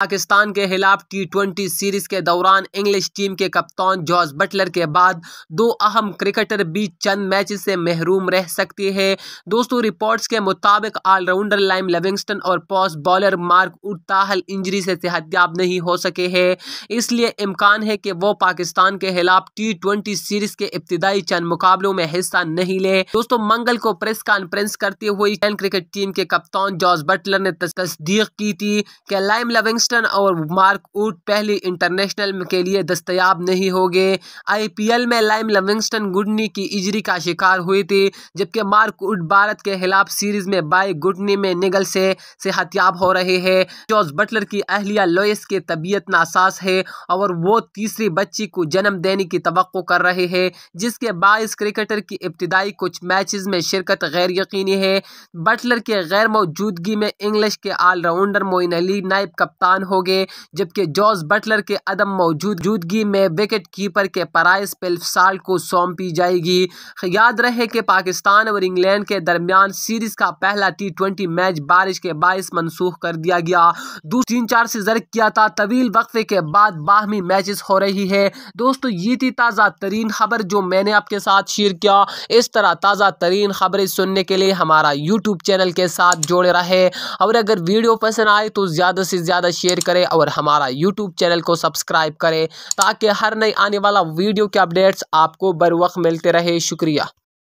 पाकिस्तान के खिलाफ T twenty series के दौरान इंग्लिश टीम के कप्तान जॉर्ज बटलर के बाद दो अहम क्रिकेटर भी चंद मैच से महरूम रह सकती है दोस्तों रिपोर्ट्स के मुताबिक ऑलराउंडर लाइम लिविंगस्टन और पॉस बॉलर मार्क उड़ताहल इंजरी से सेहतयाब नहीं हो सके हैं इसलिए इम्कान है कि वो पाकिस्तान के खिलाफ टी ट्वेंटी सीरीज के इब्तदाई चंद मुकाबलों में हिस्सा नहीं ले दोस्तों मंगल को प्रेस कॉन्फ्रेंस करते हुए क्रिकेट टीम के कप्तान जॉर्ज बटलर ने तस्दीक की थी कि लाइम लिविंग लिविंगस्टन और मार्कवुड पहली इंटरनेशनल के लिए दस्तयाब नहीं हो गए आई में लाइम लविंगस्टन गुडनी की इजरी का शिकार हुई थी जबकि मार्क मार्कवुड भारत के खिलाफ सीरीज में बाई गुडनी में निगल से सेहतियाब हो रहे हैं जॉर्ज बटलर की अहलिया लोइस की तबीयत नासाज है और वो तीसरी बच्ची को जन्म देने की तो कर रहे हैं जिसके बाईस क्रिकेटर की इब्तदाई कुछ मैच में शिरकत गैर यकीनी है बटलर के गैर मौजूदगी में इंग्लिश के ऑलराउंडर मोइन अली नायब कप्तान कप्तान गए जबकि जॉर्ज बटलर के अदम मौजूदगी में विकेट कीपर के पराइस पेल्फसाल को सौंपी जाएगी याद रहे कि पाकिस्तान और इंग्लैंड के दरमियान सीरीज का पहला टी ट्वेंटी मैच बारिश के बायस मनसूख कर दिया गया तीन चार से जर्क किया था तवील वक्फे के बाद बाहमी मैचेस हो रही है दोस्तों ये थी ताज़ा तरीन खबर जो मैंने आपके साथ शेयर किया इस तरह ताज़ा तरीन खबरें सुनने के लिए हमारा यूट्यूब चैनल के साथ जुड़े रहे और अगर वीडियो पसंद आए तो ज़्यादा से ज़्यादा शेयर शेयर करें और हमारा यूट्यूब चैनल को सब्सक्राइब करें ताकि हर नई आने वाला वीडियो के अपडेट्स आपको बर वक्त मिलते रहे शुक्रिया